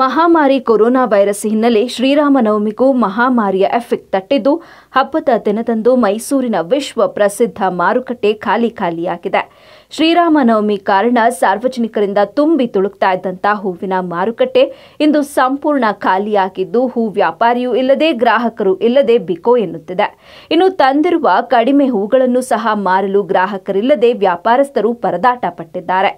ಮಹಾಮಾರಿ corona virus ಹಿನ್ನೆಲೆ ಶ್ರೀರಾಮನವಮಿಗೂ ಮಹಾಮಾರಿಯ effect ತಟ್ಟಿದ್ದು ಹಬ್ಬದ ದಿನದಂದು ಮೈಸೂರಿನ ವಿಶ್ವ ಪ್ರಸಿದ್ಧ ಮಾರುಕಟ್ಟೆ ಖಾಲಿ ಖಾಲಿಯಾಗಿದೆ ಶ್ರೀರಾಮನವಮಿ ಕಾರಣ ಸಾರ್ವಜನಿಕರಿಂದ ತುಂಬಿ ತುಳುಕ್ತಾ ಇದ್ದಂಥ ಹೂವಿನ ಮಾರುಕಟ್ಟೆ ಇಂದು ಸಂಪೂರ್ಣ ಖಾಲಿಯಾಗಿದ್ದು ಹೂ ವ್ಯಾಪಾರಿಯೂ ಇಲ್ಲದೆ ಗ್ರಾಹಕರು ಇಲ್ಲದೆ ಬಿಕೋ ಎನ್ನುತ್ತಿದೆ ಇನ್ನು ತಂದಿರುವ ಕಡಿಮೆ ಹೂಗಳನ್ನು ಸಹ ಮಾರಲು ಗ್ರಾಹಕರಿಲ್ಲದೆ ವ್ಯಾಪಾರಸ್ಥರು ಪರದಾಟ ಪಟ್ಟಿದ್ದಾರೆ